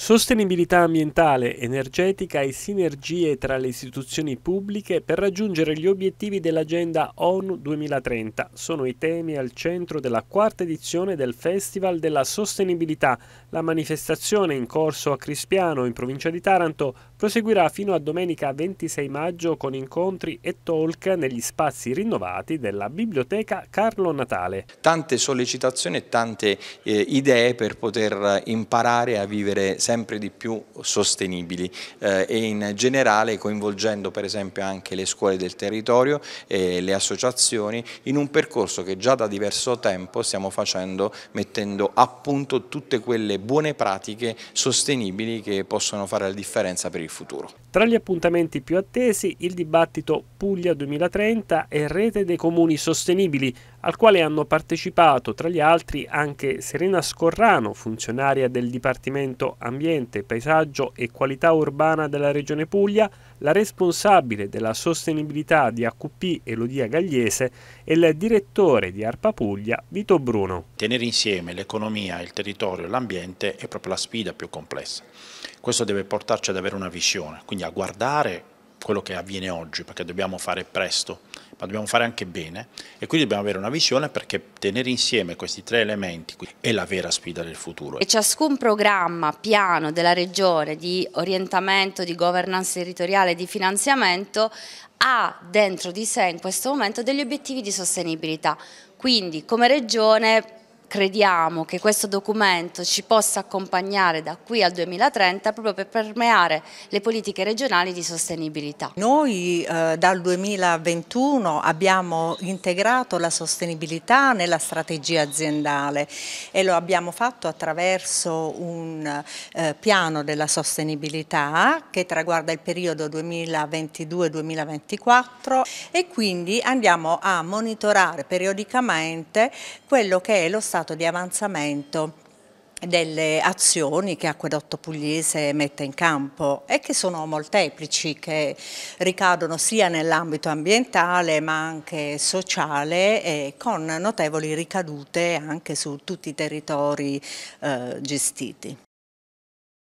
Sostenibilità ambientale, energetica e sinergie tra le istituzioni pubbliche per raggiungere gli obiettivi dell'Agenda ONU 2030 sono i temi al centro della quarta edizione del Festival della Sostenibilità. La manifestazione in corso a Crispiano, in provincia di Taranto, proseguirà fino a domenica 26 maggio con incontri e talk negli spazi rinnovati della Biblioteca Carlo Natale. Tante sollecitazioni e tante eh, idee per poter imparare a vivere sempre di più sostenibili eh, e in generale coinvolgendo per esempio anche le scuole del territorio e le associazioni in un percorso che già da diverso tempo stiamo facendo mettendo a punto tutte quelle buone pratiche sostenibili che possono fare la differenza per il futuro. Tra gli appuntamenti più attesi il dibattito Puglia 2030 e Rete dei Comuni Sostenibili al quale hanno partecipato tra gli altri anche Serena Scorrano, funzionaria del Dipartimento Ambiente ambiente, paesaggio e qualità urbana della Regione Puglia, la responsabile della sostenibilità di AQP Elodia Gagliese e il direttore di ARPA Puglia Vito Bruno. Tenere insieme l'economia, il territorio e l'ambiente è proprio la sfida più complessa. Questo deve portarci ad avere una visione, quindi a guardare quello che avviene oggi, perché dobbiamo fare presto, ma dobbiamo fare anche bene e quindi dobbiamo avere una visione perché tenere insieme questi tre elementi è la vera sfida del futuro. E ciascun programma, piano della regione di orientamento, di governance territoriale, di finanziamento ha dentro di sé in questo momento degli obiettivi di sostenibilità. Quindi come regione crediamo che questo documento ci possa accompagnare da qui al 2030 proprio per permeare le politiche regionali di sostenibilità. Noi eh, dal 2021 abbiamo integrato la sostenibilità nella strategia aziendale e lo abbiamo fatto attraverso un eh, piano della sostenibilità che traguarda il periodo 2022-2024 e quindi andiamo a monitorare periodicamente quello che è lo stato stato di avanzamento delle azioni che Acquedotto Pugliese mette in campo e che sono molteplici, che ricadono sia nell'ambito ambientale ma anche sociale e con notevoli ricadute anche su tutti i territori eh, gestiti.